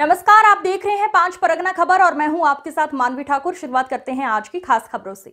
नमस्कार आप देख रहे हैं पांच परगना खबर और मैं हूं आपके साथ मानवी ठाकुर शुरुआत करते हैं आज की खास खबरों से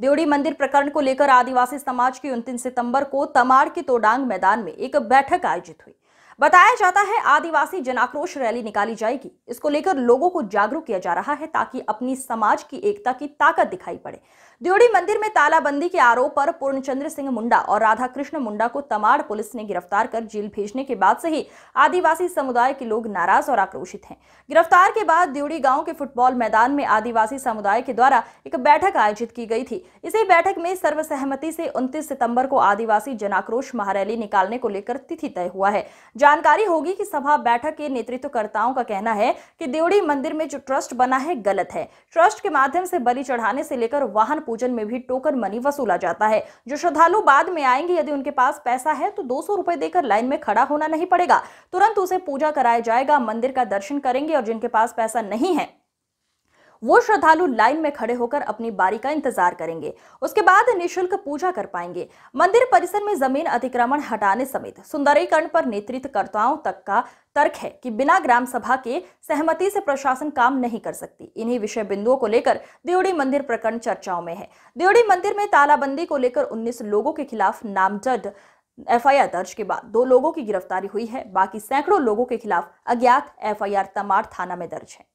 देवड़ी मंदिर प्रकरण को लेकर आदिवासी समाज की उनतीस सितंबर को तमाड़ के तोडांग मैदान में एक बैठक आयोजित हुई बताया जाता है आदिवासी जनाक्रोश रैली निकाली जाएगी इसको लेकर लोगों को जागरूक किया जा रहा है ताकि अपनी समाज की एकता की ताकत दिखाई पड़े द्योड़ी मंदिर में तालाबंदी के आरोप पर पूर्णचंद्र सिंह मुंडा और राधा कृष्ण मुंडा को तमाड़ पुलिस ने गिरफ्तार कर जेल भेजने के बाद से ही आदिवासी समुदाय के लोग नाराज और आक्रोशित हैं गिरफ्तार के बाद द्योड़ी गांव के फुटबॉल मैदान में आदिवासी समुदाय के द्वारा एक बैठक आयोजित की गई थी इसी बैठक में सर्वसहमति से उनतीस सितम्बर को आदिवासी जनाक्रोश महारैली निकालने को लेकर तिथि तय हुआ है जानकारी होगी कि सभा बैठक के नेतृत्वकर्ताओं का कहना है कि देवड़ी मंदिर में जो ट्रस्ट बना है गलत है ट्रस्ट के माध्यम से बलि चढ़ाने से लेकर वाहन पूजन में भी टोकन मनी वसूला जाता है जो श्रद्धालु बाद में आएंगे यदि उनके पास पैसा है तो दो सौ देकर लाइन में खड़ा होना नहीं पड़ेगा तुरंत उसे पूजा कराया जाएगा मंदिर का दर्शन करेंगे और जिनके पास पैसा नहीं है वो श्रद्धालु लाइन में खड़े होकर अपनी बारी का इंतजार करेंगे उसके बाद निशुल्क पूजा कर पाएंगे मंदिर परिसर में जमीन अतिक्रमण हटाने समेत सुंदरीकरण पर नेतृत्वकर्ताओं तक का तर्क है कि बिना ग्राम सभा के सहमति से प्रशासन काम नहीं कर सकती इन्हीं विषय बिंदुओं को लेकर देवड़ी मंदिर प्रकरण चर्चाओं में है देवड़ी मंदिर में तालाबंदी को लेकर उन्नीस लोगों के खिलाफ नामजद एफआईआर दर्ज के बाद दो लोगों की गिरफ्तारी हुई है बाकी सैकड़ों लोगों के खिलाफ अज्ञात एफआईआर तमाड़ थाना में दर्ज है